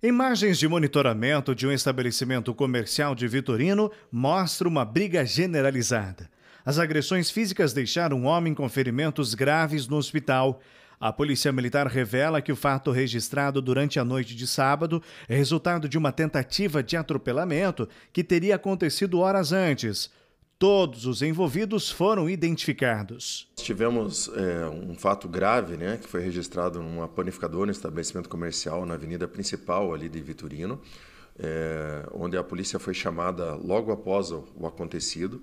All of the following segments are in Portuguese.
Imagens de monitoramento de um estabelecimento comercial de Vitorino mostram uma briga generalizada. As agressões físicas deixaram um homem com ferimentos graves no hospital. A Polícia Militar revela que o fato registrado durante a noite de sábado é resultado de uma tentativa de atropelamento que teria acontecido horas antes. Todos os envolvidos foram identificados. Tivemos é, um fato grave, né, que foi registrado numa panificadora, um estabelecimento comercial na avenida principal ali de Vitorino, é, onde a polícia foi chamada logo após o, o acontecido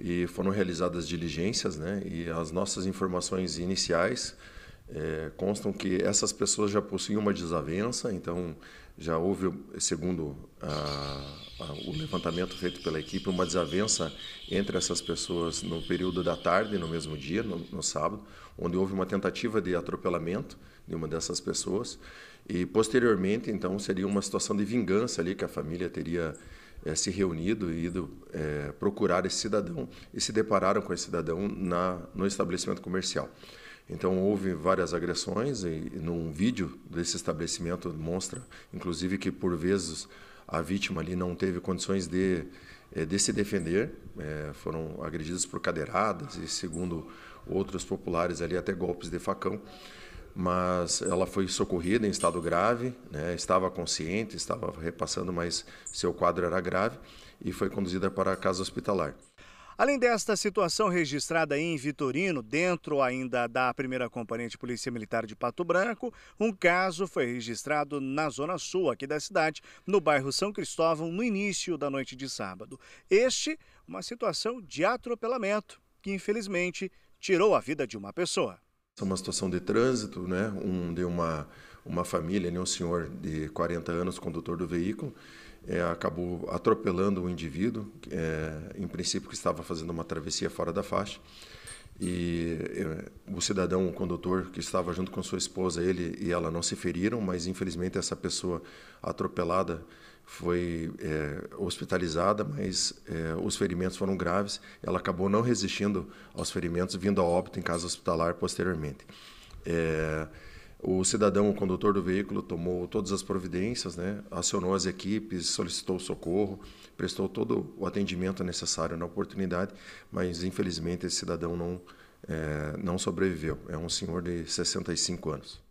e foram realizadas diligências, né, e as nossas informações iniciais é, constam que essas pessoas já possuíam uma desavença, então já houve, segundo a, a, o levantamento feito pela equipe, uma desavença entre essas pessoas no período da tarde, no mesmo dia, no, no sábado, onde houve uma tentativa de atropelamento de uma dessas pessoas. E posteriormente, então, seria uma situação de vingança ali que a família teria é, se reunido e ido é, procurar esse cidadão e se depararam com esse cidadão na, no estabelecimento comercial. Então houve várias agressões e num vídeo desse estabelecimento mostra, inclusive, que por vezes a vítima ali não teve condições de, eh, de se defender, é, foram agredidas por cadeiradas e segundo outros populares ali até golpes de facão, mas ela foi socorrida em estado grave, né, estava consciente, estava repassando, mas seu quadro era grave e foi conduzida para a casa hospitalar. Além desta situação registrada em Vitorino, dentro ainda da primeira companhia de Polícia Militar de Pato Branco, um caso foi registrado na zona sul aqui da cidade, no bairro São Cristóvão, no início da noite de sábado. Este, uma situação de atropelamento que infelizmente tirou a vida de uma pessoa. É uma situação de trânsito, né? Um de uma uma família, né? um senhor de 40 anos, condutor do veículo, é, acabou atropelando um indivíduo, é, em princípio que estava fazendo uma travessia fora da faixa. E é, o cidadão, o condutor que estava junto com sua esposa, ele e ela não se feriram, mas infelizmente essa pessoa atropelada foi é, hospitalizada, mas é, os ferimentos foram graves. Ela acabou não resistindo aos ferimentos, vindo a óbito em casa hospitalar posteriormente. É, o cidadão, o condutor do veículo, tomou todas as providências, né? acionou as equipes, solicitou socorro, prestou todo o atendimento necessário na oportunidade, mas infelizmente esse cidadão não, é, não sobreviveu. É um senhor de 65 anos.